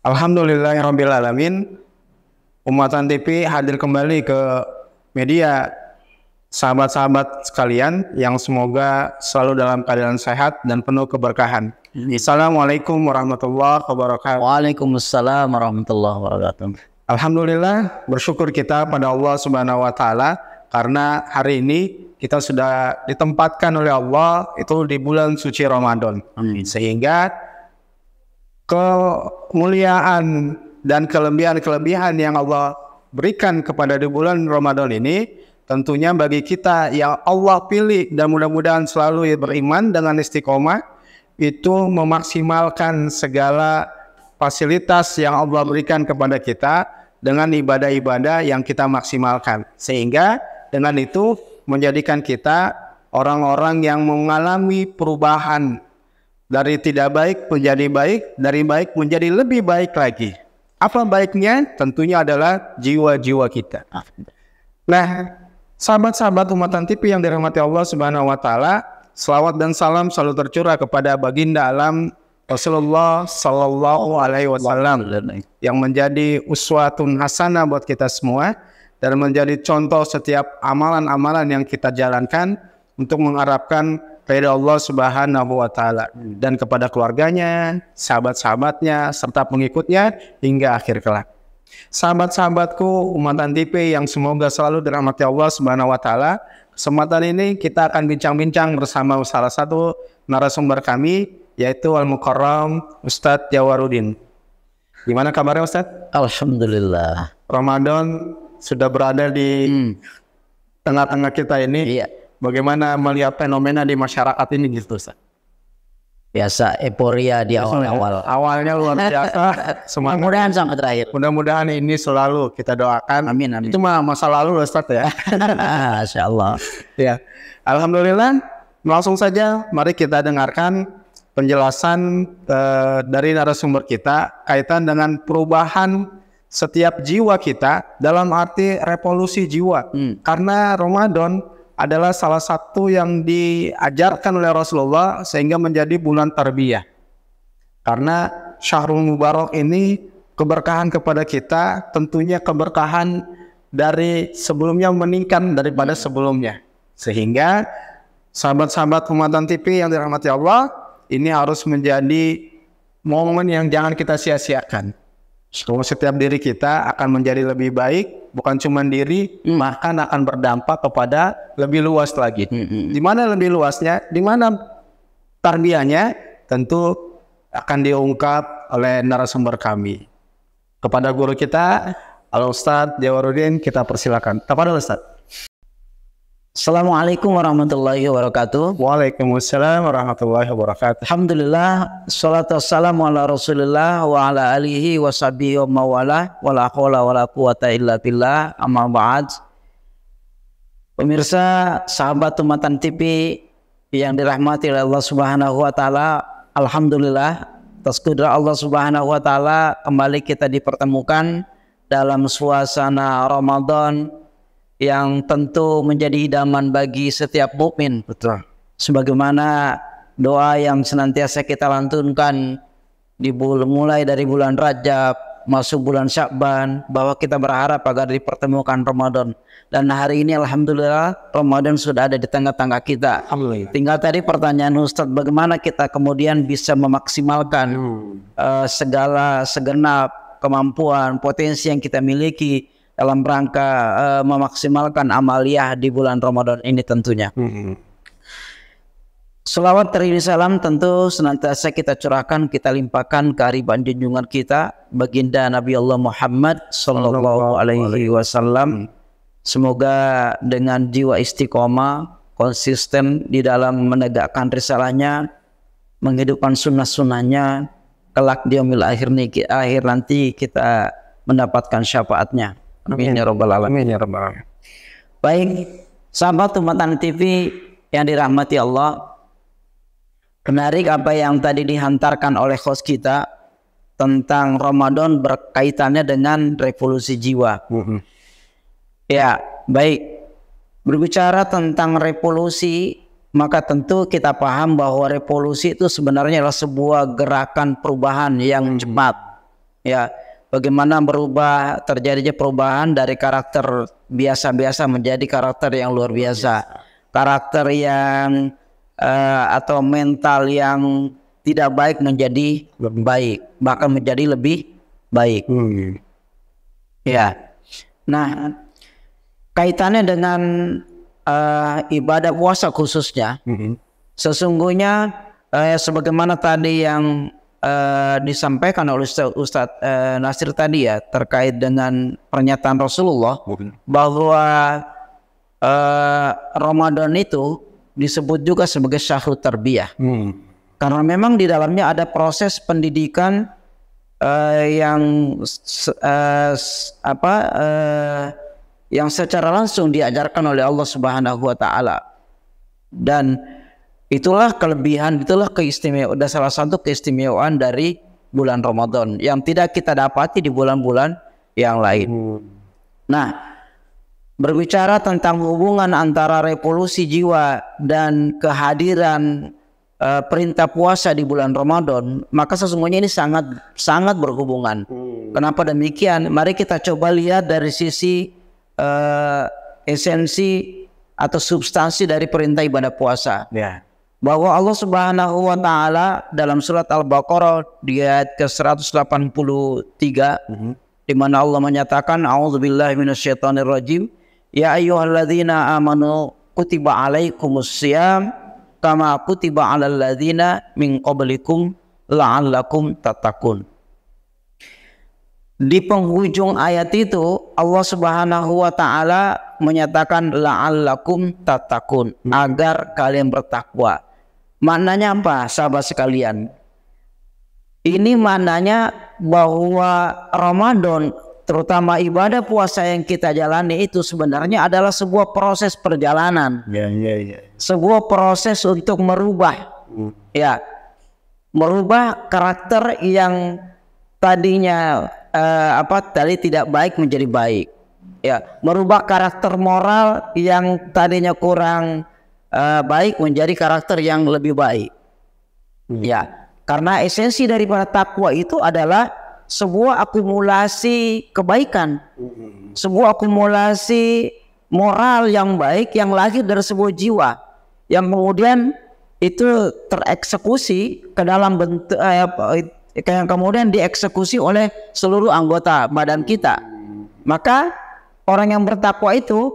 Alhamdulillahirrahmanirrahim Umatan TV hadir kembali ke media sahabat-sahabat sekalian yang semoga selalu dalam keadaan sehat dan penuh keberkahan. Assalamualaikum warahmatullahi wabarakatuh. Waalaikumsalam warahmatullahi wabarakatuh. Alhamdulillah bersyukur kita pada Allah Subhanahu wa taala karena hari ini kita sudah ditempatkan oleh Allah itu di bulan suci Ramadan. Amin. Sehingga kemuliaan dan kelebihan-kelebihan yang Allah berikan kepada di bulan Ramadan ini tentunya bagi kita yang Allah pilih dan mudah-mudahan selalu beriman dengan istiqomah itu memaksimalkan segala fasilitas yang Allah berikan kepada kita dengan ibadah-ibadah yang kita maksimalkan sehingga dengan itu menjadikan kita orang-orang yang mengalami perubahan dari tidak baik menjadi baik, dari baik menjadi lebih baik lagi. Apa baiknya? Tentunya adalah jiwa-jiwa kita. Ah. Nah, sahabat-sahabat umatan TV yang dirahmati Allah Subhanahu wa taala, selawat dan salam selalu tercurah kepada baginda alam Rasulullah Sallallahu Alaihi Wasallam yang menjadi uswatun hasanah buat kita semua dan menjadi contoh setiap amalan-amalan yang kita jalankan untuk mengharapkan kepada Allah Subhanahu wa taala dan kepada keluarganya, sahabat-sahabatnya serta pengikutnya hingga akhir kelak. Sahabat-sahabatku umat Antipe yang semoga selalu dirahmati Allah Subhanahu wa taala, kesempatan ini kita akan bincang-bincang bersama salah satu narasumber kami yaitu Al Mukarram Ustadz Jawarudin. Gimana kabarnya Ustadz? Alhamdulillah. Ramadan sudah berada di hmm. tengah-tengah kita ini. Iya bagaimana melihat fenomena di masyarakat ini gitu Ustaz? Biasa euforia di ya? awal-awal. Awalnya luar biasa. semangat. Mudah-mudahan sampai terakhir. Mudah-mudahan ini selalu kita doakan. Amin amin. Itu mah masa lalu loh Ustaz ya. Masya Allah. ya. Alhamdulillah. Langsung saja mari kita dengarkan penjelasan uh, dari narasumber kita kaitan dengan perubahan setiap jiwa kita dalam arti revolusi jiwa. Hmm. Karena Ramadan adalah salah satu yang diajarkan oleh Rasulullah sehingga menjadi bulan tarbiyah. Karena Syahrul Mubarak ini keberkahan kepada kita tentunya keberkahan dari sebelumnya meningkat daripada sebelumnya. Sehingga sahabat-sahabat Humatan TV yang dirahmati Allah ini harus menjadi momen yang jangan kita sia-siakan. Semua setiap diri kita akan menjadi lebih baik, bukan cuma diri, hmm. bahkan akan berdampak kepada lebih luas lagi. Hmm. hmm, hmm. Di mana lebih luasnya? Di mana tarbiyahnya? Tentu akan diungkap oleh narasumber kami. Kepada guru kita, Al Ustaz Jawaruddin, kita persilakan. Kepada Ustaz. Assalamualaikum warahmatullahi wabarakatuh. Waalaikumsalam warahmatullahi wabarakatuh. Alhamdulillah, salatu wassalamu ala Rasulillah wa ala alihi wa sahbihi wa mawala wa la hawla wa la quwata illa billah. Amma ba'd. Pemirsa, sahabat Tumatan TV yang dirahmati oleh Allah Subhanahu wa taala, alhamdulillah atas Allah Subhanahu wa taala kembali kita dipertemukan dalam suasana Ramadan yang tentu menjadi idaman bagi setiap mukmin. Betul. Sebagaimana doa yang senantiasa kita lantunkan di bulan mulai dari bulan Rajab masuk bulan Syakban bahwa kita berharap agar dipertemukan Ramadan dan hari ini alhamdulillah Ramadan sudah ada di tengah tangga kita. Alhamdulillah. Tinggal tadi pertanyaan Ustadz bagaimana kita kemudian bisa memaksimalkan hmm. uh, segala segenap kemampuan potensi yang kita miliki dalam rangka uh, memaksimalkan amaliah di bulan Ramadan ini tentunya. Hmm. Selawat terhadap salam tentu senantiasa kita curahkan, kita limpahkan ke hariban junjungan kita baginda Nabi Allah Muhammad sallallahu alaihi wasallam. Semoga dengan jiwa istiqomah konsisten di dalam menegakkan risalahnya, menghidupkan sunnah-sunnahnya, kelak di akhir, akhir nanti kita mendapatkan syafaatnya. Amin ya robbal alamin. Amin ya robbal alamin. Baik, sahabat Tumatan TV yang dirahmati Allah. Menarik apa yang tadi dihantarkan oleh host kita tentang Ramadan berkaitannya dengan revolusi jiwa. Mm-hmm. Ya, baik. Berbicara tentang revolusi, maka tentu kita paham bahwa revolusi itu sebenarnya adalah sebuah gerakan perubahan yang mm cepat. Ya, bagaimana merubah terjadinya perubahan dari karakter biasa-biasa menjadi karakter yang luar biasa, karakter yang uh, atau mental yang tidak baik menjadi lebih baik, bahkan menjadi lebih baik. Hmm. Ya. Nah, kaitannya dengan uh, ibadah puasa khususnya, hmm. sesungguhnya uh, sebagaimana tadi yang Eh, disampaikan oleh Ustadz Ustaz, uh, Nasir tadi ya terkait dengan pernyataan Rasulullah bahwa uh, Ramadan itu disebut juga sebagai syahrul terbiah Hmm. Karena memang di dalamnya ada proses pendidikan uh, yang uh, apa uh, yang secara langsung diajarkan oleh Allah Subhanahu wa taala. Dan Itulah kelebihan, itulah keistimewaan, salah satu keistimewaan dari bulan Ramadan yang tidak kita dapati di bulan-bulan yang lain. Hmm. Nah, berbicara tentang hubungan antara revolusi jiwa dan kehadiran uh, perintah puasa di bulan Ramadan, maka sesungguhnya ini sangat sangat berhubungan. Hmm. Kenapa demikian? Mari kita coba lihat dari sisi uh, esensi atau substansi dari perintah ibadah puasa. Yeah bahwa Allah Subhanahu wa taala dalam surat Al-Baqarah di ayat ke-183 mm-hmm. di mana Allah menyatakan auzubillahi minasyaitonirrajim ya ayyuhalladzina amanu kutiba alaikumus syiyam kama kutiba alal ladzina min qablikum la'allakum tatakun di penghujung ayat itu Allah Subhanahu wa taala menyatakan la'allakum tatakun mhm. agar kalian bertakwa Maknanya apa sahabat sekalian? Ini maknanya bahwa Ramadan terutama ibadah puasa yang kita jalani itu sebenarnya adalah sebuah proses perjalanan. Ya, ya, ya. Sebuah proses untuk merubah. Hmm. Ya. Merubah karakter yang tadinya eh, apa tadi tidak baik menjadi baik. Ya, merubah karakter moral yang tadinya kurang uh, baik menjadi karakter yang lebih baik. Hmm. Ya, karena esensi daripada takwa itu adalah sebuah akumulasi kebaikan, hmm. sebuah akumulasi moral yang baik yang lahir dari sebuah jiwa yang kemudian itu tereksekusi ke dalam bentuk eh, yang kemudian dieksekusi oleh seluruh anggota badan kita. Hmm. Maka orang yang bertakwa itu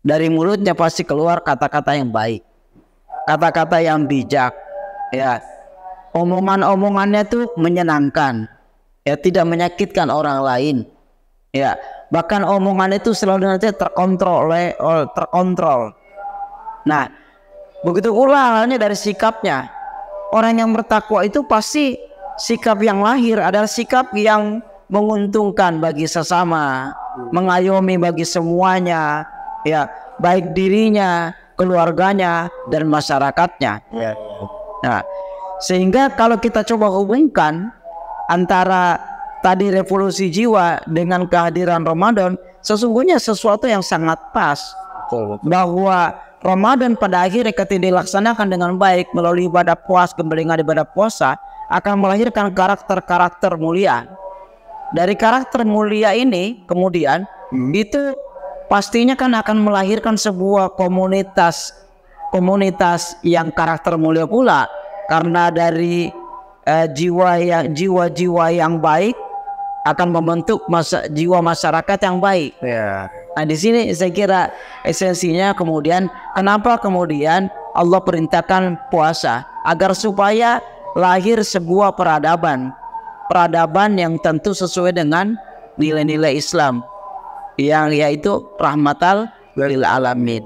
dari mulutnya pasti keluar kata-kata yang baik, kata-kata yang bijak, ya. Omongan-omongannya tuh menyenangkan, ya tidak menyakitkan orang lain, ya. Bahkan omongan itu selalu nanti terkontrol, terkontrol. Nah, begitu pula halnya dari sikapnya. Orang yang bertakwa itu pasti sikap yang lahir adalah sikap yang menguntungkan bagi sesama, mengayomi bagi semuanya, ya baik dirinya, keluarganya dan masyarakatnya. Ya. Nah, sehingga kalau kita coba hubungkan antara tadi revolusi jiwa dengan kehadiran Ramadan, sesungguhnya sesuatu yang sangat pas bahwa Ramadan pada akhirnya ketika dilaksanakan dengan baik melalui ibadah puas, gembelingan ibadah puasa akan melahirkan karakter-karakter mulia. Dari karakter mulia ini kemudian hmm. itu pastinya kan akan melahirkan sebuah komunitas komunitas yang karakter mulia pula karena dari eh, jiwa yang jiwa-jiwa yang baik akan membentuk masa, jiwa masyarakat yang baik. Yeah. Nah di sini saya kira esensinya kemudian kenapa kemudian Allah perintahkan puasa agar supaya lahir sebuah peradaban peradaban yang tentu sesuai dengan nilai-nilai Islam yang yaitu rahmatal lil alamin.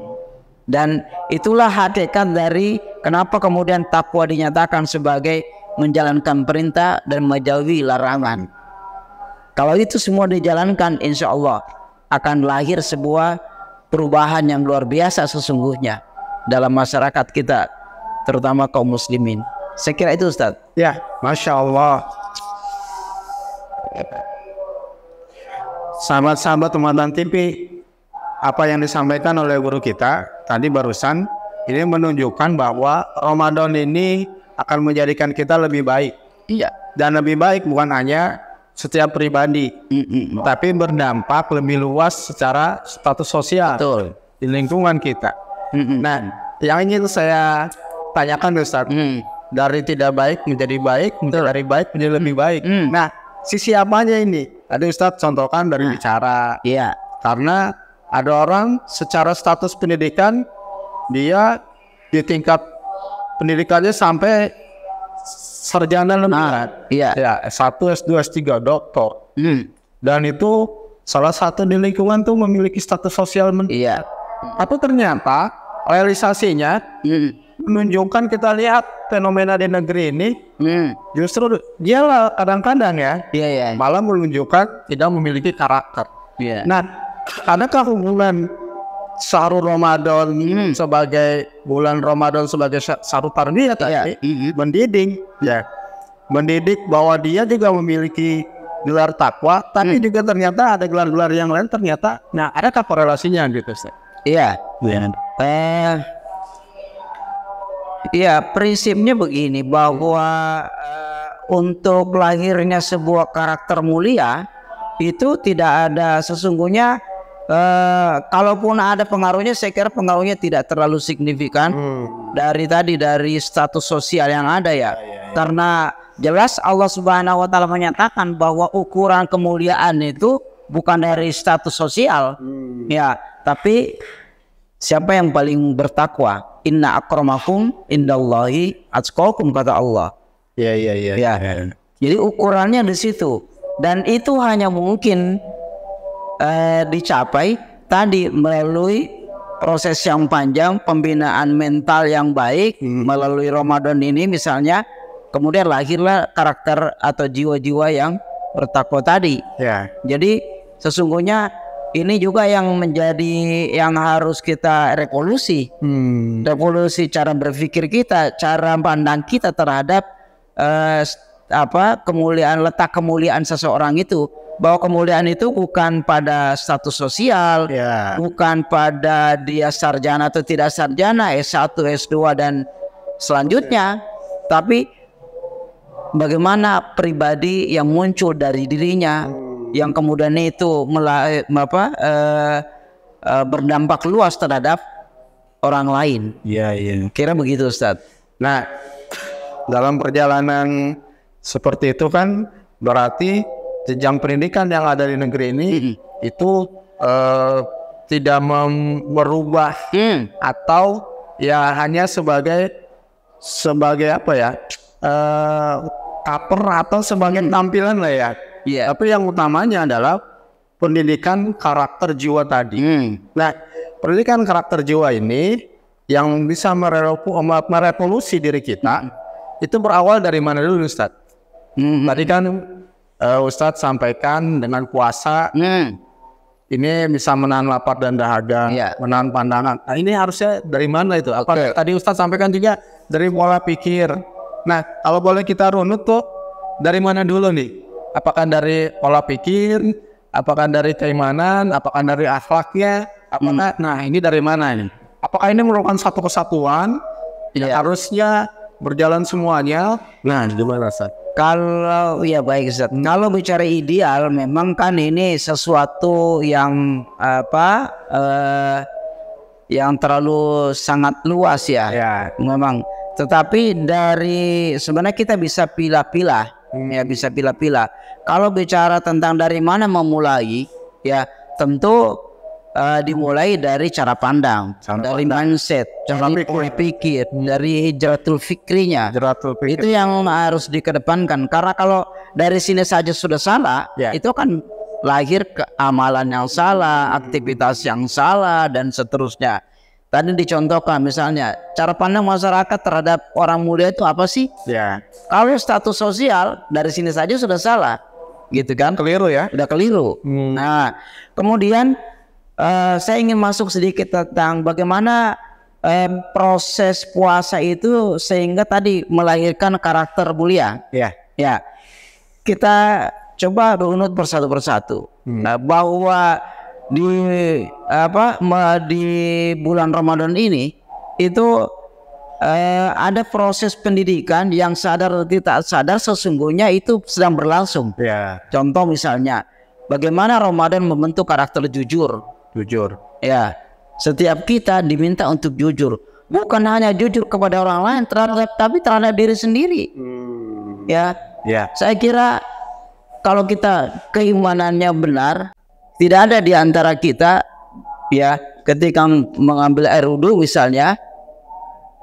Dan itulah hakikat dari kenapa kemudian takwa dinyatakan sebagai menjalankan perintah dan menjauhi larangan. Kalau itu semua dijalankan, insya Allah akan lahir sebuah perubahan yang luar biasa sesungguhnya dalam masyarakat kita, terutama kaum muslimin. Saya kira itu Ustaz. Ya, Masya Allah sahabat-sahabat teman-teman TV, apa yang disampaikan oleh guru kita tadi barusan ini menunjukkan bahwa Ramadan ini akan menjadikan kita lebih baik. Iya. Dan lebih baik bukan hanya setiap pribadi, mm tapi berdampak lebih luas secara status sosial Betul. di lingkungan kita. Mm nah, yang ingin saya tanyakan Ustaz, mm. dari tidak baik menjadi baik, Betul. dari baik menjadi lebih baik. Mm. Nah, sisi apanya ini? Tadi Ustadz contohkan dari nah, bicara. Iya. Karena ada orang secara status pendidikan dia di tingkat pendidikannya sampai sarjana lebih. iya. Ya, S1, S2, S3, doktor. Hmm. Dan itu salah satu di lingkungan tuh memiliki status sosial men, Iya. Tapi ternyata realisasinya hmm menunjukkan kita lihat fenomena di negeri ini hmm. justru dia kadang-kadang ya yeah, yeah. malah menunjukkan tidak memiliki karakter. Yeah. Nah, karena hubungan Saru Ramadan hmm. sebagai bulan Ramadan sebagai satu tarbiyah iya. tadi yeah. Hmm. mendidik ya mendidik bahwa dia juga memiliki gelar takwa tapi hmm. juga ternyata ada gelar-gelar yang lain ternyata nah ada korelasinya gitu Ustaz? Iya. Yeah. Iya. Yeah. Ya, prinsipnya begini bahwa uh, untuk lahirnya sebuah karakter mulia itu tidak ada sesungguhnya Uh, kalaupun ada pengaruhnya, saya kira pengaruhnya tidak terlalu signifikan hmm. dari tadi dari status sosial yang ada ya. ya, ya, ya. Karena jelas Allah Subhanahu Wa Taala menyatakan bahwa ukuran kemuliaan itu bukan dari status sosial, hmm. ya, tapi siapa yang paling bertakwa inna akramakum indallahi atqakum kata Allah. Iya iya iya. Ya. Jadi ukurannya di situ dan itu hanya mungkin eh, dicapai tadi melalui proses yang panjang, pembinaan mental yang baik hmm. melalui Ramadan ini misalnya kemudian lahirlah karakter atau jiwa-jiwa yang bertakwa tadi. Ya. Jadi sesungguhnya ini juga yang menjadi yang harus kita revolusi. Hmm. Revolusi cara berpikir kita, cara pandang kita terhadap uh, apa kemuliaan letak kemuliaan seseorang itu. Bahwa kemuliaan itu bukan pada status sosial, yeah. bukan pada dia sarjana atau tidak sarjana, S1, S2 dan selanjutnya, okay. tapi bagaimana pribadi yang muncul dari dirinya. Hmm yang hmm. kemudian itu melai, eh, apa, uh, uh, berdampak luas terhadap orang lain. Iya, iya. Kira begitu Ustaz. Nah, dalam perjalanan seperti itu kan berarti jenjang pendidikan yang ada di negeri ini hmm. itu uh, tidak merubah mm. atau ya hanya sebagai sebagai apa ya uh, cover atau sebagai hmm. tampilan lah ya Yeah. Tapi yang utamanya adalah pendidikan karakter jiwa tadi. Hmm. Nah, pendidikan karakter jiwa ini yang bisa merevolusi diri kita hmm. itu berawal dari mana dulu Ustad? Hmm. Tadi kan uh, eh, Ustad sampaikan dengan puasa hmm. ini bisa menahan lapar dan dahaga, yeah. menahan pandangan. Nah, ini harusnya dari mana itu? Apa okay. tadi Ustad sampaikan juga dari pola pikir. Nah, kalau boleh kita runut tuh dari mana dulu nih? apakah dari pola pikir, apakah dari keimanan, apakah dari akhlaknya, apakah hmm. nah ini dari mana ini? Apakah ini merupakan satu kesatuan? Ya. Harusnya berjalan semuanya. Nah, gimana Ustaz? Kalau ya baik Ustaz. Hmm. Kalau bicara ideal memang kan ini sesuatu yang apa Uh, yang terlalu sangat luas ya. ya. Memang. Tetapi dari sebenarnya kita bisa pilih-pilih ya bisa pila-pila. Kalau bicara tentang dari mana memulai, ya tentu uh, dimulai dari cara pandang, cara dari pandang. mindset, cara pikir, pikir hmm. dari jeratul fikrinya. Jeratul pikir. Itu yang harus dikedepankan karena kalau dari sini saja sudah salah, yeah. itu kan lahir keamalan yang salah, aktivitas yang salah dan seterusnya. Tadi dicontohkan misalnya cara pandang masyarakat terhadap orang muda itu apa sih? Ya. Kalau status sosial dari sini saja sudah salah, gitu kan? Keliru ya. Sudah keliru. Hmm. Nah, kemudian uh, saya ingin masuk sedikit tentang bagaimana um, proses puasa itu sehingga tadi melahirkan karakter mulia. Ya. Ya. Kita coba berunut persatu persatu. Hmm. Nah, bahwa di apa di bulan Ramadan ini itu eh, ada proses pendidikan yang sadar atau tidak sadar sesungguhnya itu sedang berlangsung. Ya. Contoh misalnya bagaimana Ramadan membentuk karakter jujur. Jujur. Ya. Setiap kita diminta untuk jujur, bukan hanya jujur kepada orang lain terhadap tapi terhadap diri sendiri. Hmm. Ya. Ya. Saya kira kalau kita keimanannya benar, tidak ada di antara kita ya ketika mengambil air wudhu misalnya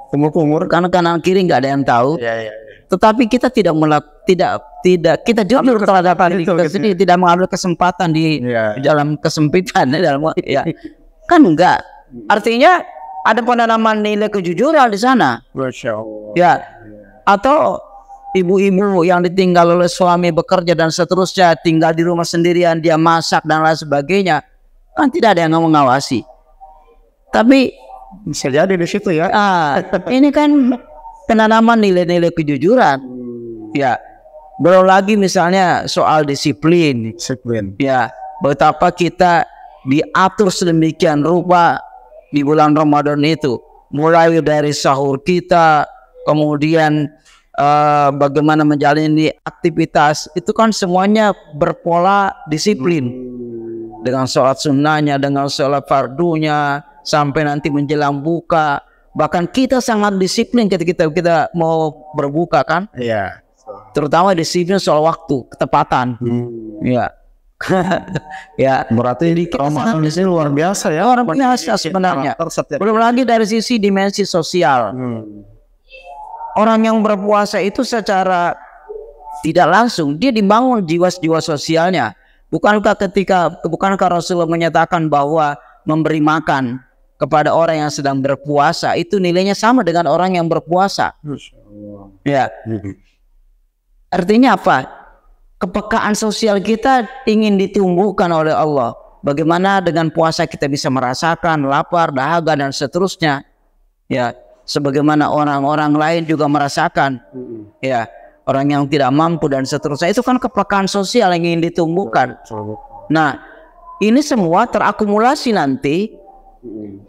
umur-umur karena kanan kiri nggak ada yang tahu. Ya, ya, ya. Tetapi kita tidak melak, tidak tidak kita jujur terhadap diri kita gitu. sendiri tidak mengambil kesempatan di ya. dalam kesempitan dalam ya kan enggak artinya ada penanaman nilai kejujuran di sana. Ya. Atau ibu-ibu yang ditinggal oleh suami bekerja dan seterusnya, tinggal di rumah sendirian, dia masak dan lain sebagainya, kan tidak ada yang mengawasi. Tapi bisa jadi di situ ya. Ah, ini kan penanaman nilai-nilai kejujuran. Hmm. Ya, belum lagi misalnya soal disiplin. Disiplin. Ya, betapa kita diatur sedemikian rupa di bulan Ramadan itu. Mulai dari sahur kita, kemudian Eh, bagaimana menjalani aktivitas itu kan semuanya berpola disiplin dengan sholat sunnahnya dengan sholat fardunya sampai nanti menjelang buka bahkan kita sangat disiplin ketika kita kita mau berbuka kan iya terutama disiplin soal waktu ketepatan hmm. ya ya berarti ini trauma di luar biasa ya luar biasa sebenarnya belum lagi dari sisi dimensi sosial hmm orang yang berpuasa itu secara tidak langsung dia dibangun jiwa-jiwa sosialnya. Bukankah ketika bukankah Rasulullah menyatakan bahwa memberi makan kepada orang yang sedang berpuasa itu nilainya sama dengan orang yang berpuasa. Ya. Gitu. Artinya apa? Kepekaan sosial kita ingin ditumbuhkan oleh Allah. Bagaimana dengan puasa kita bisa merasakan lapar, dahaga dan seterusnya. Ya, sebagaimana orang-orang lain juga merasakan hmm. ya orang yang tidak mampu dan seterusnya itu kan kepekaan sosial yang ingin ditumbuhkan nah ini semua terakumulasi nanti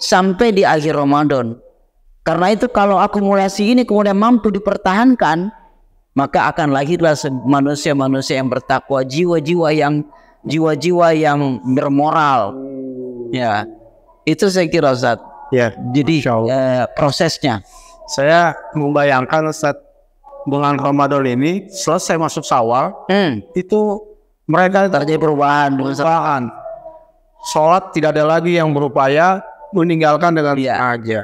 sampai di akhir Ramadan karena itu kalau akumulasi ini kemudian mampu dipertahankan maka akan lahirlah manusia-manusia yang bertakwa jiwa-jiwa yang jiwa-jiwa yang bermoral mm. ya itu saya kira Ustaz Ya, jadi uh, prosesnya. Saya membayangkan saat bulan Ramadan ini selesai masuk Sawal, hmm. itu mereka terjadi perubahan, perubahan. Sholat tidak ada lagi yang berupaya meninggalkan dengan ya. aja.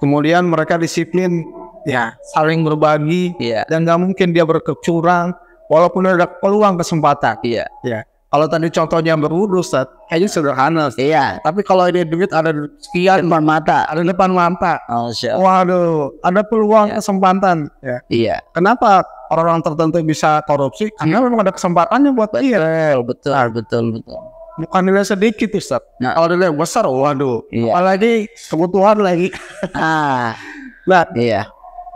Kemudian mereka disiplin, ya saling berbagi, ya. dan nggak mungkin dia berkecurang, walaupun ada peluang kesempatan. Iya. Ya kalau tadi contohnya berudu set, kayaknya sederhana. Iya. Tapi kalau ini duit ada sekian depan mata, ada depan mata. Oh, sure. Waduh, ada peluang yeah. kesempatan. Ya. Iya. Kenapa orang-orang tertentu bisa korupsi? Hmm. Karena memang ada kesempatan yang buat betul, dia. Betul, nah, betul, betul. Bukan nilai sedikit Ustaz. Nah. Kalau nilai besar, waduh. Iya. Apalagi kebutuhan lagi. ah. Nah, iya.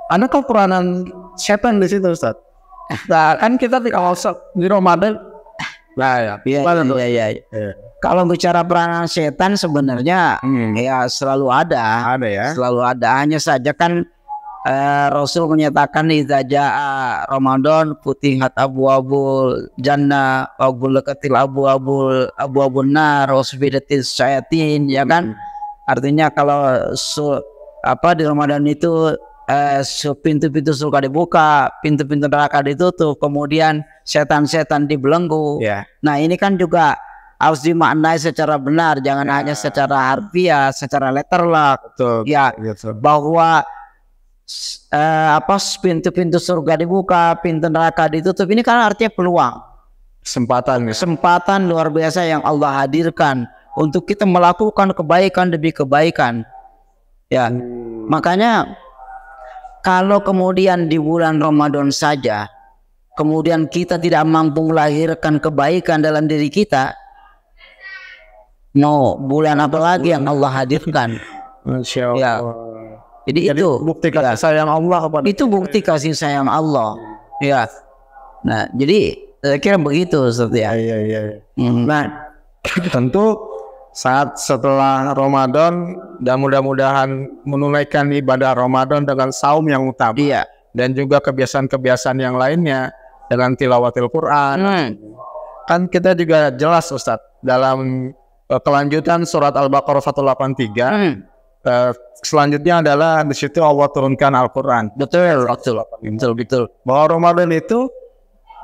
Ada siapa setan di situ Ustaz. Nah, kan kita di, di Ramadan Nah, ya, ya, ya, ya, ya. Kalau bicara perangan setan sebenarnya hmm. ya selalu ada. Ada ya. Selalu ada. Hanya saja kan eh, Rasul menyatakan izaja Ramadan Abu abu jannah abu gulqatil abu Abu nar wasbidatis syayatin ya kan. Hmm. Artinya kalau su, apa di Ramadan itu pintu eh, pintu-pintu surga dibuka, pintu-pintu neraka ditutup, kemudian setan-setan dibelenggu. Yeah. Nah, ini kan juga harus dimaknai secara benar, jangan yeah. hanya secara harfiah, secara letterlock. Betul. Ya, betul. Gitu. bahwa eh, apa pintu-pintu surga dibuka, pintu neraka ditutup. Ini kan artinya peluang. Kesempatan. Ya. Kesempatan luar biasa yang Allah hadirkan untuk kita melakukan kebaikan demi kebaikan. Ya. Hmm. Makanya kalau kemudian di bulan Ramadan saja, kemudian kita tidak mampu melahirkan kebaikan dalam diri kita, no, bulan apa lagi yang Allah hadirkan? Masya Allah. Ya. Jadi, Jadi itu bukti ya. kasih ya. sayang Allah kepada itu bukti kasih sayang Allah. Ya. Nah, jadi saya kira begitu Ustaz ya. Iya, iya, iya. Hmm. Nah, tentu saat setelah Ramadan dan mudah-mudahan menunaikan ibadah Ramadan dengan saum yang utama iya. dan juga kebiasaan-kebiasaan yang lainnya dengan tilawatil Quran. Hmm. Kan kita juga jelas Ustadz dalam eh, kelanjutan surat Al-Baqarah 183 hmm. Uh, selanjutnya adalah di situ Allah turunkan Al-Qur'an. Betul, betul, betul, betul. Bahwa Ramadan itu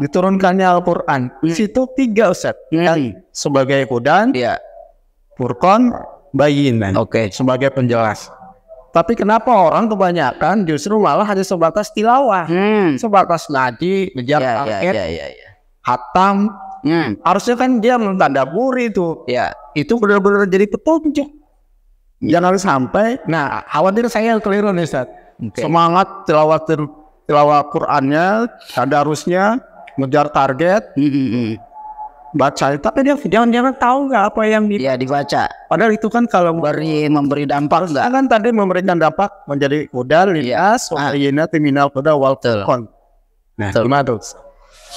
diturunkannya Al-Qur'an. Hmm. Di situ tiga Ustaz. Hmm. Sebagai hudan, ya Furqan bayinan. Oke. Okay. Sebagai penjelas. Tapi kenapa orang kebanyakan justru malah hanya sebatas tilawah, hmm. sebatas nadi, ngejar ya, ya target, yeah, yeah, yeah. hatam. Hmm. Harusnya kan dia buri itu. Ya. Itu benar-benar jadi petunjuk. Yeah. Jangan sampai. Nah, khawatir saya keliru nih Ustaz. Okay. Semangat tilawah tilawah Qur'annya, tadarusnya, ngejar target. Hmm, hmm, hmm baca tapi dia jangan-jangan tahu nggak apa yang di... ya dibaca padahal itu kan kalau memberi memberi dampak enggak kan tadi memberikan dampak menjadi kuda iya. lias ya. ah. terminal kuda kon nah betul. gimana tuh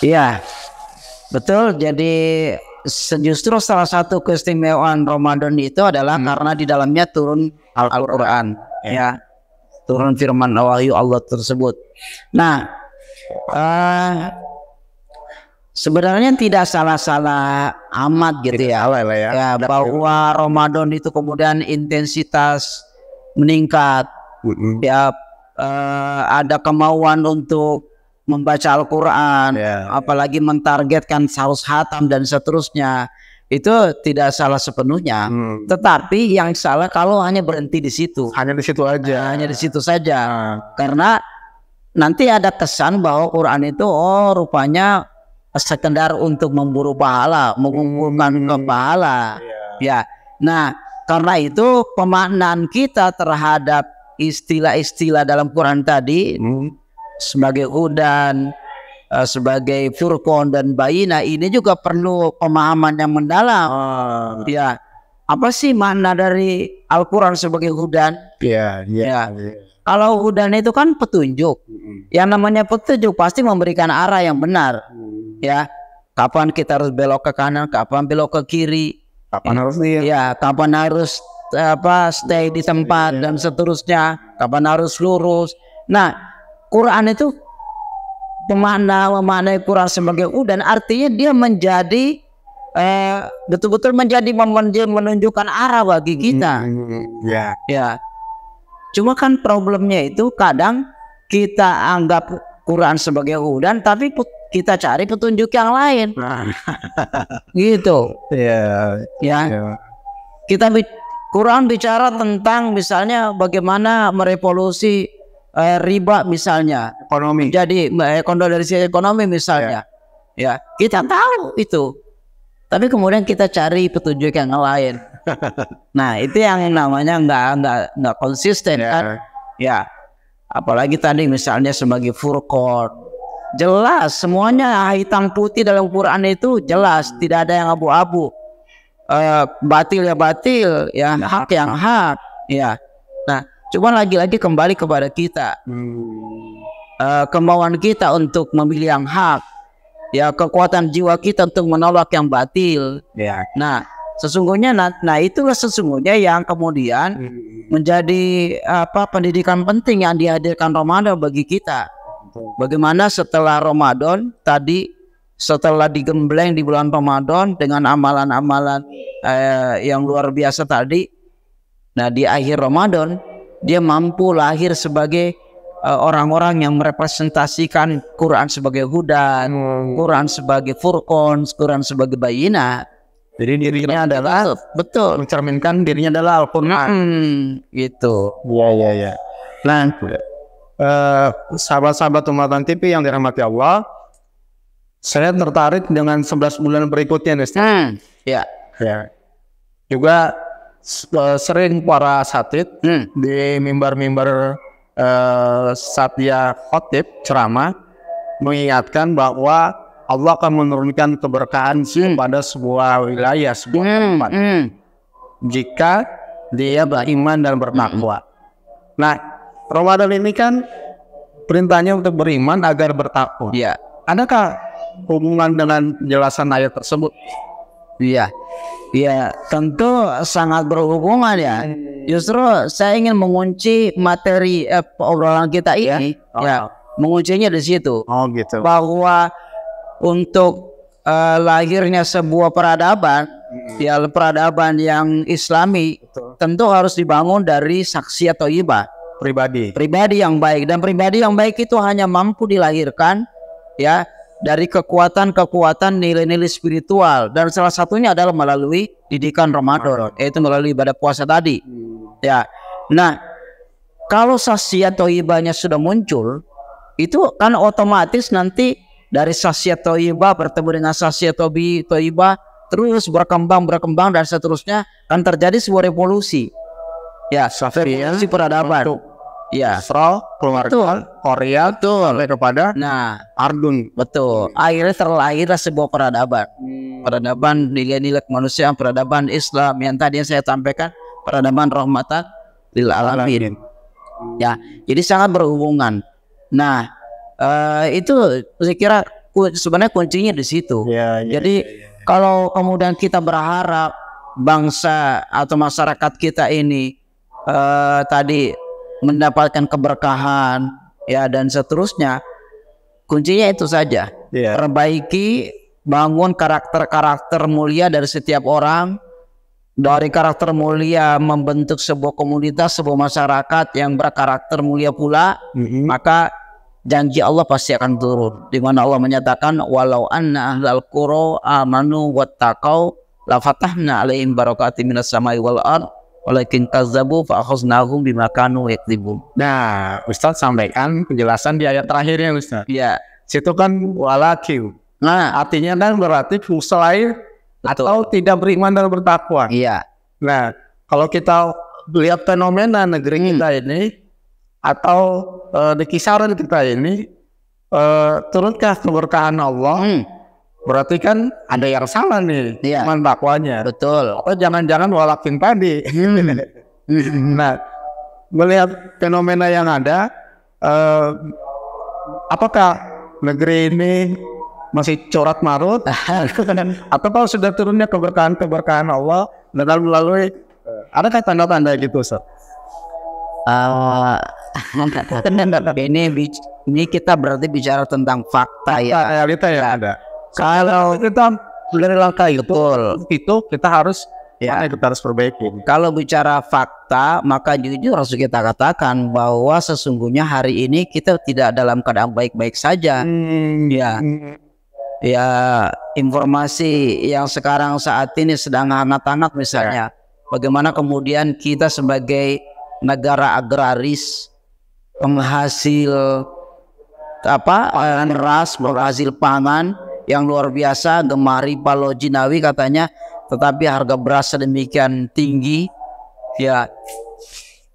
iya betul jadi justru salah satu keistimewaan Ramadan itu adalah hmm. karena di dalamnya turun Al-Qur'an Al eh. ya turun firman wahyu Allah tersebut nah uh, sebenarnya tidak salah-salah amat gitu tidak ya. Salah lah ya. ya bahwa Ramadan itu kemudian intensitas meningkat. Mm-hmm. Ya uh, ada kemauan untuk membaca Al-Qur'an, yeah. Ya. apalagi mentargetkan saus hatam dan seterusnya. Itu tidak salah sepenuhnya. Mm. Tetapi yang salah kalau hanya berhenti di situ. Hanya di situ aja. Nah, hanya di situ saja. Ah. Karena nanti ada kesan bahwa Quran itu oh rupanya sekedar untuk memburu pahala, mengumpulkan hmm. pahala. Yeah. Ya. Nah, karena itu pemaknaan kita terhadap istilah-istilah dalam Quran tadi hmm. sebagai udan, eh, sebagai furqon dan bayina ini juga perlu pemahaman yang mendalam. Ah. Ya. Apa sih makna dari Al-Qur'an sebagai hudan? Iya, iya. Ya, yeah, yeah, ya. Kalau hudan itu kan petunjuk. Hmm. Yang namanya petunjuk pasti memberikan arah yang benar. Hmm ya kapan kita harus belok ke kanan kapan belok ke kiri kapan harus diam ya kapan harus apa stay di tempat dan seterusnya kapan harus lurus nah Quran itu pemakna memaknai Quran sebagai u oh, dan artinya dia menjadi eh, betul-betul menjadi menunjukkan arah bagi kita mm-hmm. ya ya cuma kan problemnya itu kadang kita anggap Quran sebagai oh, dan tapi kita cari petunjuk yang lain. Nah. gitu. Iya. Ya. Ya. Kita bi kurang bicara tentang misalnya bagaimana merevolusi eh, riba misalnya. Ekonomi. Jadi ekonomi eh, ekonomi misalnya. Ya. ya. Kita tahu itu. Tapi kemudian kita cari petunjuk yang lain. nah itu yang namanya nggak nggak nggak konsisten ya. kan? Ya. Apalagi tadi misalnya sebagai furqon Jelas semuanya hitam putih dalam Quran itu jelas tidak ada yang abu-abu. Uh, batil ya batil, ya hak yang hak, ya. Nah, cuma lagi-lagi kembali kepada kita. Uh, kemauan kita untuk memilih yang hak, ya kekuatan jiwa kita untuk menolak yang batil. Ya. Nah, sesungguhnya nah, nah itulah sesungguhnya yang kemudian hmm. menjadi apa pendidikan penting yang dihadirkan Ramadan bagi kita. Bagaimana setelah Ramadan tadi setelah digembleng di bulan Ramadan dengan amalan-amalan eh, yang luar biasa tadi. Nah, di akhir Ramadan dia mampu lahir sebagai eh, orang-orang eh, yang merepresentasikan Quran sebagai hudan, hmm. Quran sebagai Furqon, Quran sebagai bayina. Jadi dirinya adalah al betul mencerminkan dirinya adalah Al-Qur'an. Hmm, gitu. Iya, iya, iya. Nah, iya. Eh, sahabat-sahabat uh, Umatan TV yang dirahmati Allah, saya tertarik dengan 11 bulan berikutnya nih. Hmm, ya. ya. Juga eh, sering para satid hmm. di mimbar-mimbar uh, satya khotib ceramah mengingatkan bahwa Allah akan menurunkan keberkahan hmm. kepada sebuah wilayah, sebuah hmm. tempat. Hmm. Jika dia beriman dan bertakwa. Hmm. Nah, Ramadan ini kan perintahnya untuk beriman agar bertakwa. Iya. Adakah hubungan dengan penjelasan ayat tersebut? Iya. Iya, tentu sangat berhubungan ya. Hmm. Justru saya ingin mengunci materi eh, obrolan kita iya. ini. Ya. Oh. ya menguncinya di situ. Oh gitu. Bahwa untuk uh, lahirnya sebuah peradaban, hmm ya peradaban yang Islami, Betul. tentu harus dibangun dari saksi atau ibadah pribadi. Pribadi yang baik dan pribadi yang baik itu hanya mampu dilahirkan ya dari kekuatan-kekuatan nilai-nilai spiritual dan salah satunya adalah melalui didikan Ramadan yaitu melalui ibadah puasa tadi hmm. ya nah kalau sasiat toibanya sudah muncul itu kan otomatis nanti dari sasiat toiba bertemu dengan sasiat tobi toiba terus berkembang berkembang dan seterusnya kan terjadi sebuah revolusi ya revolusi peradaban untuk Iya. keluar keluarkan Korea tuh kepada nah Ardun. Betul. Hmm. Akhirnya terlahir sebuah peradaban. Hmm. Peradaban nilai-nilai kemanusiaan, peradaban Islam yang tadi yang saya sampaikan, peradaban rahmatan lil alamin. Ya, jadi sangat berhubungan. Nah, uh, itu saya kira sebenarnya kuncinya di situ. Ya, ya, ya, Jadi ya, ya. kalau kemudian kita berharap bangsa atau masyarakat kita ini uh, tadi mendapatkan keberkahan ya dan seterusnya kuncinya itu saja yeah. perbaiki bangun karakter-karakter mulia dari setiap orang dari karakter mulia membentuk sebuah komunitas sebuah masyarakat yang berkarakter mulia pula mm-hmm. maka janji Allah pasti akan turun di mana Allah menyatakan walau anna ahlal qura amanu wattaqau la fatahna alaihim barakati minas samai wal ardh Walakin kazabu fa'akhuznahum bima kanu yakzibun. Nah, Ustaz sampaikan penjelasan di ayat terakhirnya Ustaz. Iya. Situ kan walakin. Nah, artinya kan berarti selain Betul. atau tidak beriman dan bertakwa. Iya. Nah, kalau kita lihat fenomena negeri hmm. kita ini atau uh, di kisaran kita ini uh, eh, turunkah keberkahan Allah? Hmm Berarti kan ada yang salah nih iya. cuman takwanya. Betul. Atau oh, jangan-jangan walakin tadi. Hmm. nah, melihat fenomena yang ada, eh, apakah negeri ini masih corat marut atau kalau sudah turunnya keberkahan keberkahan Allah dan melalui eh, ada kayak tanda-tanda gitu sir? Uh, eh, ini ini kita berarti bicara tentang fakta, ya. fakta ya realita yang nah, ada kalau kita langkah itu itu kita harus ya. kita harus perbaiki. Kalau bicara fakta, maka jujur harus kita katakan bahwa sesungguhnya hari ini kita tidak dalam keadaan baik-baik saja. Hmm. Ya, ya informasi yang sekarang saat ini sedang hangat-hangat misalnya, ya. bagaimana kemudian kita sebagai negara agraris penghasil apa keras eh, penghasil pangan yang luar biasa gemari Palo Jinawi katanya tetapi harga beras sedemikian tinggi ya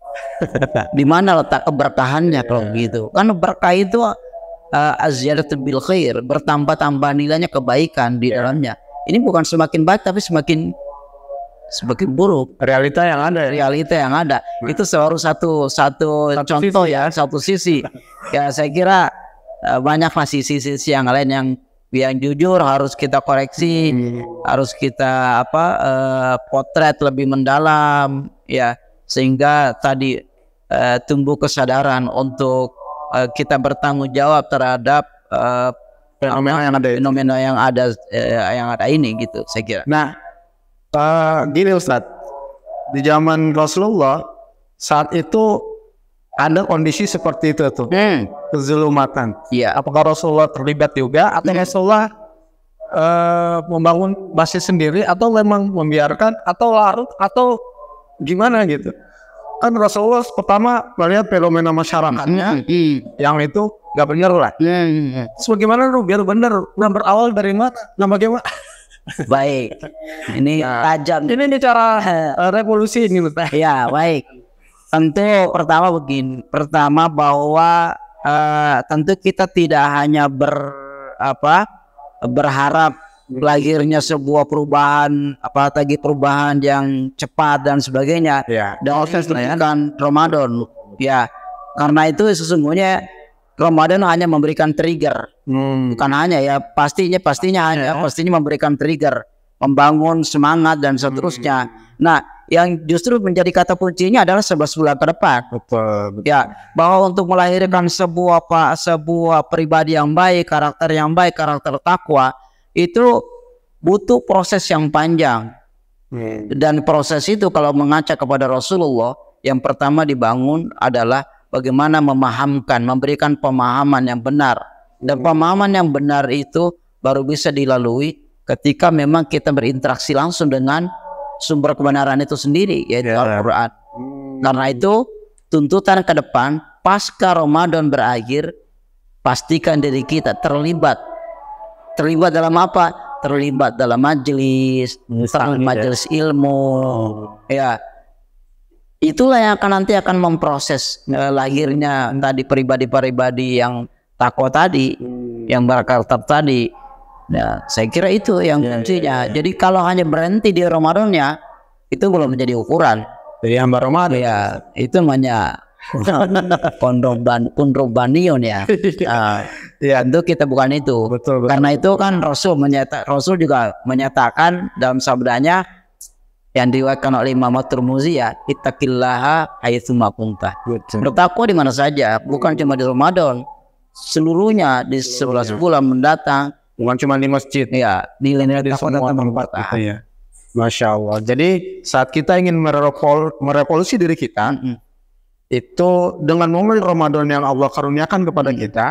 di mana letak keberkahannya kalau gitu kan berkah itu uh, bil khair bertambah-tambah nilainya kebaikan di iya. dalamnya ini bukan semakin baik tapi semakin semakin buruk realita yang ada ya? realita yang ada hmm. itu seharus satu satu, satu contoh sisi, ya, ya. satu sisi ya saya kira eh, banyak masih sisi-sisi yang lain yang yang jujur harus kita koreksi, hmm. harus kita apa uh, potret lebih mendalam ya sehingga tadi uh, tumbuh kesadaran untuk uh, kita bertanggung jawab terhadap uh, fenomena yang ada fenomena yang ada uh, yang ada ini gitu saya kira. Nah, uh, gini Ustaz, di zaman Rasulullah saat itu ada kondisi seperti itu tuh hmm. kezulumatan. Iya. Apakah Rasulullah terlibat juga atau hmm. Rasulullah uh, membangun basis sendiri atau memang membiarkan atau larut atau gimana gitu? Kan Rasulullah pertama melihat fenomena masyarakatnya hmm. hmm. yang itu nggak benar lah. Hmm. hmm. Sebagaimana lu biar benar, nah berawal dari mana, nah bagaimana? Baik, ini nah, tajam. Ini, cara uh, revolusi ini, Ya baik. Tentu pertama begini, pertama bahwa uh, tentu kita tidak hanya ber apa berharap lahirnya sebuah perubahan apa lagi perubahan yang cepat dan sebagainya ya. dan dan Ramadan ya karena itu sesungguhnya Ramadan hanya memberikan trigger hmm. bukan hanya ya pastinya pastinya hanya ya. pastinya memberikan trigger membangun semangat dan seterusnya hmm. nah yang justru menjadi kata kuncinya adalah 11 bulan ke depan. Ya, bahwa untuk melahirkan sebuah pak sebuah pribadi yang baik, karakter yang baik, karakter takwa itu butuh proses yang panjang. Hmm. Dan proses itu kalau mengaca kepada Rasulullah, yang pertama dibangun adalah bagaimana memahamkan, memberikan pemahaman yang benar. Dan pemahaman yang benar itu baru bisa dilalui ketika memang kita berinteraksi langsung dengan sumber kebenaran itu sendiri yaitu dalam ya. Al-Qur'an. Hmm. Karena itu tuntutan ke depan pasca Ramadan berakhir pastikan diri kita terlibat. Terlibat dalam apa? Terlibat dalam majelis, terlibat ya. majelis ilmu. Oh. Ya. Itulah yang akan nanti akan memproses e, lahirnya tadi pribadi-pribadi yang takwa tadi, hmm. yang berkarakter tadi Ya, saya kira itu yang ya, ya, kuncinya. Ya, ya, Jadi kalau hanya berhenti di Ramadannya itu belum menjadi ukuran. Jadi hamba Ramadan. Ya, itu hanya kondom kondrobanion ya. Uh, ya. Tentu kita bukan itu. Betul, betul, Karena itu kan Rasul menyata, Rasul juga menyatakan dalam sabdanya yang diwakilkan oleh Imam Maturmuzi ya ittaqillaha haitsuma kunta. Bertakwa di mana saja, bukan cuma di Ramadan. Seluruhnya di sebelas bulan mendatang bukan cuma di masjid. Iya, di lainnya di semua tempat. Gitu ah. ya. Masya Allah. Jadi saat kita ingin merevol merevolusi diri kita, mm -hmm. itu dengan momen Ramadan yang Allah karuniakan kepada mm -hmm. kita,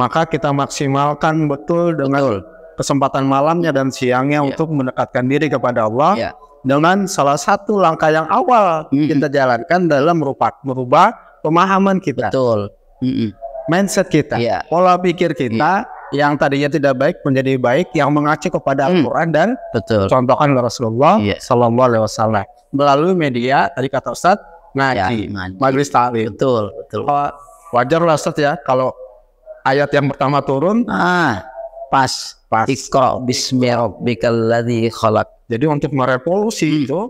maka kita maksimalkan betul dengan betul. kesempatan malamnya dan siangnya yeah. untuk mendekatkan diri kepada Allah. Yeah. Dengan salah satu langkah yang awal mm -hmm. kita jalankan dalam merubah, merubah pemahaman kita, betul. Mm -hmm. mindset kita, yeah. pola pikir kita, yeah yang tadinya tidak baik menjadi baik yang mengacu kepada hmm. Al-Qur'an dan betul. contohkan Rasulullah yes. sallallahu alaihi wasallam melalui media tadi kata Ustaz ngaji, ya, majelis taklim. Betul, betul. oh, wajar lah Ustaz ya kalau ayat yang pertama turun ah pas pas Iqra bismillahirrahmanirrahim khalaq. Jadi untuk merevolusi hmm. itu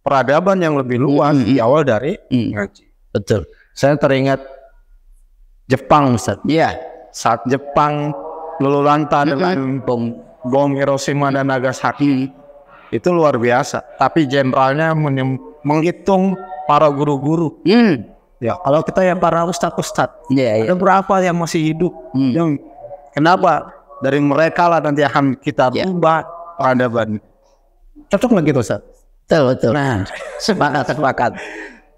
peradaban yang lebih hmm, luas hmm, hmm. di awal dari hmm. ngaji. Betul. Saya teringat Jepang Ustaz. Iya. Saat Jepang leluranta dengan bom, bom Hiroshima dan Nagasaki mm. itu luar biasa. Tapi jenderalnya menghitung para guru-guru. Hmm. Ya, kalau kita yang para ustadz ustad yeah, yeah. ada berapa yang masih hidup? Hmm. Yang kenapa dari mereka lah nanti akan kita yeah. ubah peradaban. Cocok nggak gitu, sah. Betul, betul. Nah, sepakat sepakat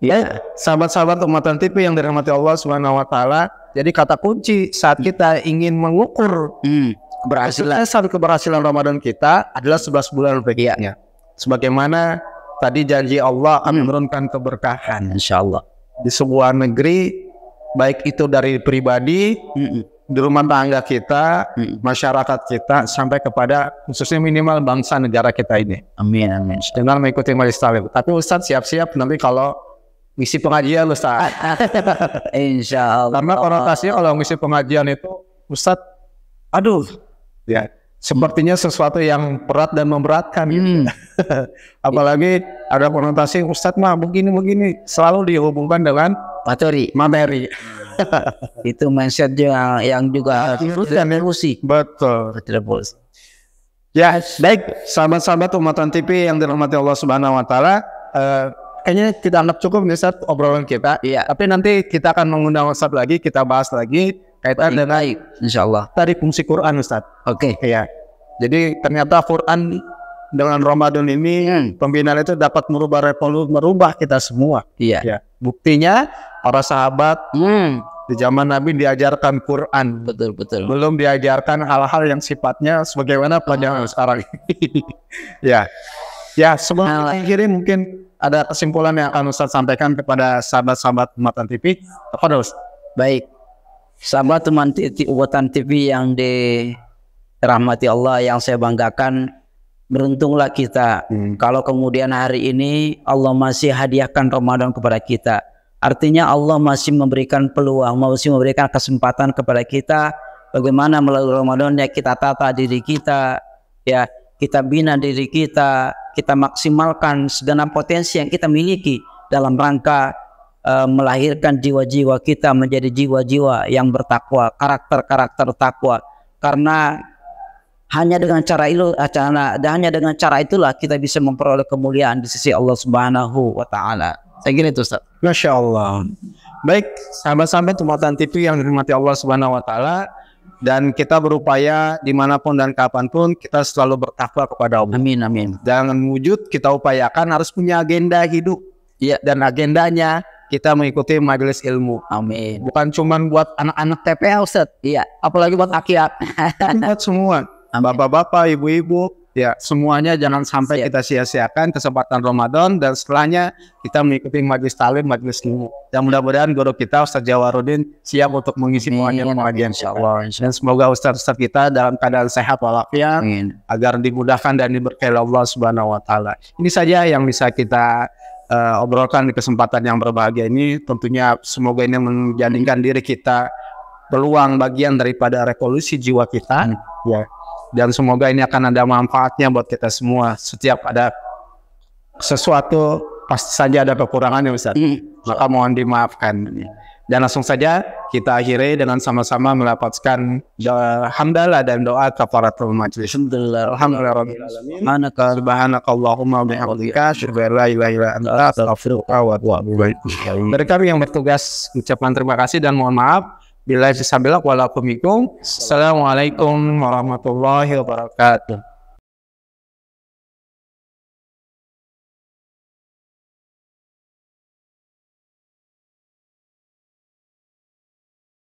ya sahabat-sahabat Kematan TV yang dirahmati Allah Subhanahu wa taala. Jadi kata kunci saat hmm. kita ingin mengukur hmm, keberhasilan keberhasilan Ramadan kita adalah 11 bulan rupiahnya. Sebagaimana tadi janji Allah akan hmm. menurunkan keberkahan insya Allah di sebuah negeri baik itu dari pribadi hmm. di rumah tangga kita, masyarakat kita sampai kepada khususnya minimal bangsa negara kita ini. Amin amin. Dengan mengikuti majelis Tapi Ustaz siap-siap nanti kalau ngisi pengajian Ustaz. Ah, ah, Insya Allah. Karena konotasinya kalau ngisi pengajian itu Ustaz, aduh, ya sepertinya sesuatu yang berat dan memberatkan. Gitu ya. Hmm. Apalagi ada konotasi Ustaz mah begini-begini selalu dihubungkan dengan materi. Materi. itu mindset yang, yang juga iya, dan emosi. Iya. Betul. Terus, Ya, baik sahabat-sahabat umatan TV yang dirahmati Allah Subhanahu wa taala, eh, kayaknya kita anggap cukup nih saat obrolan kita. Iya. Tapi nanti kita akan mengundang Ustaz lagi, kita bahas lagi kaitan dengan Insya Allah tadi fungsi Quran Ustaz. Oke. Okay. Iya. Jadi ternyata Quran dengan Ramadan ini hmm. pembinaan itu dapat merubah revolusi merubah kita semua. Iya. Ya. Buktinya para sahabat hmm. di zaman Nabi diajarkan Quran. Betul betul. Belum diajarkan hal-hal yang sifatnya sebagaimana pelajaran oh. sekarang. ya. Ya, sebelum nah, akhirnya mungkin ada kesimpulan yang akan Ustaz sampaikan kepada sahabat-sahabat Umatan TV? Apa Ustaz? Baik. Sahabat teman Umatan TV yang dirahmati Allah yang saya banggakan beruntunglah kita hmm. kalau kemudian hari ini Allah masih hadiahkan Ramadan kepada kita. Artinya Allah masih memberikan peluang, masih memberikan kesempatan kepada kita bagaimana melalui Ramadan ya kita tata diri kita, ya kita bina diri kita, kita maksimalkan segala potensi yang kita miliki dalam rangka uh, melahirkan jiwa-jiwa kita menjadi jiwa-jiwa yang bertakwa, karakter-karakter takwa. Karena hanya dengan cara itu, eh, dan hanya dengan cara itulah kita bisa memperoleh kemuliaan di sisi Allah Subhanahu wa taala. Saya kira itu Ustaz. Masya Allah. Baik, sahabat sahabat tempatan TV yang dirahmati Allah Subhanahu wa taala, dan kita berupaya dimanapun dan kapanpun kita selalu bertakwa kepada Allah. Amin amin. Dengan wujud kita upayakan harus punya agenda hidup. Iya. Dan agendanya kita mengikuti majelis ilmu. Amin. Bukan cuma buat anak-anak TPL set. Iya. Apalagi buat akiat. buat semua. Bapak-bapak, ibu-ibu, Ya, semuanya jangan sampai kita sia-siakan kesempatan Ramadan dan setelahnya kita mengikuti majlis talim, majlis ilmu. Dan mudah-mudahan guru kita Ustaz Jawarudin siap untuk mengisi pengajian pengajian Dan semoga ustaz-ustaz kita dalam keadaan sehat walafiat agar dimudahkan dan diberkahi Allah Subhanahu wa taala. Ini saja yang bisa kita uh, obrolkan di kesempatan yang berbahagia ini. Tentunya semoga ini menjadikan diri kita peluang bagian daripada revolusi jiwa kita. Hmm. Ya dan semoga ini akan ada manfaatnya buat kita semua. Setiap ada sesuatu pasti saja ada kekurangannya Ustaz. Mm. Maka mohon dimaafkan. Dan langsung saja kita akhiri dengan sama-sama melapatkan hamdalah dan doa kafaratul majlis. Alhamdulillah. Alhamdulillah. yang bertugas ucapan terima kasih dan mohon maaf Bila walaupun walaikum, Assalamualaikum warahmatullahi wabarakatuh.